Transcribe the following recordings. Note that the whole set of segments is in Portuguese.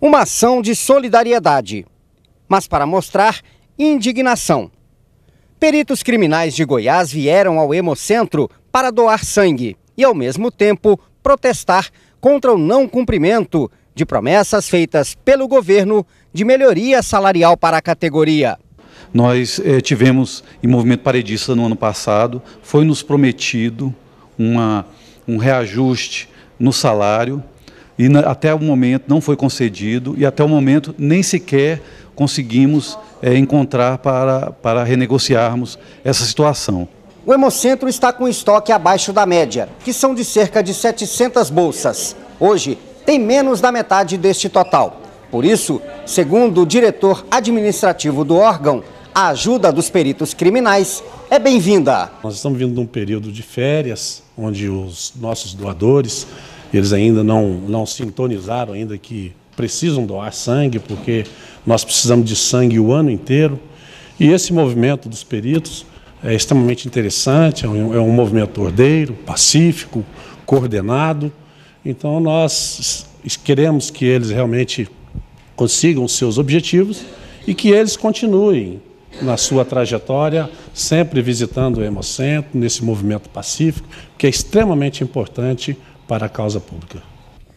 uma ação de solidariedade, mas para mostrar indignação. Peritos criminais de Goiás vieram ao Hemocentro para doar sangue e, ao mesmo tempo, protestar contra o não cumprimento de promessas feitas pelo governo de melhoria salarial para a categoria. Nós eh, tivemos em movimento paredista no ano passado, foi nos prometido uma, um reajuste no salário, e na, até o momento não foi concedido e até o momento nem sequer conseguimos é, encontrar para, para renegociarmos essa situação. O Hemocentro está com estoque abaixo da média, que são de cerca de 700 bolsas. Hoje, tem menos da metade deste total. Por isso, segundo o diretor administrativo do órgão, a ajuda dos peritos criminais é bem-vinda. Nós estamos vindo de um período de férias, onde os nossos doadores eles ainda não, não sintonizaram ainda que precisam doar sangue, porque nós precisamos de sangue o ano inteiro. E esse movimento dos peritos é extremamente interessante, é um, é um movimento ordeiro, pacífico, coordenado. Então nós queremos que eles realmente consigam seus objetivos e que eles continuem na sua trajetória, sempre visitando o Hemocentro, nesse movimento pacífico, que é extremamente importante para a causa pública.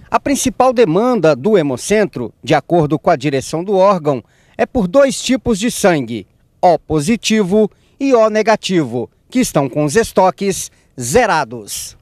A principal demanda do Hemocentro, de acordo com a direção do órgão, é por dois tipos de sangue, O positivo e O negativo, que estão com os estoques zerados.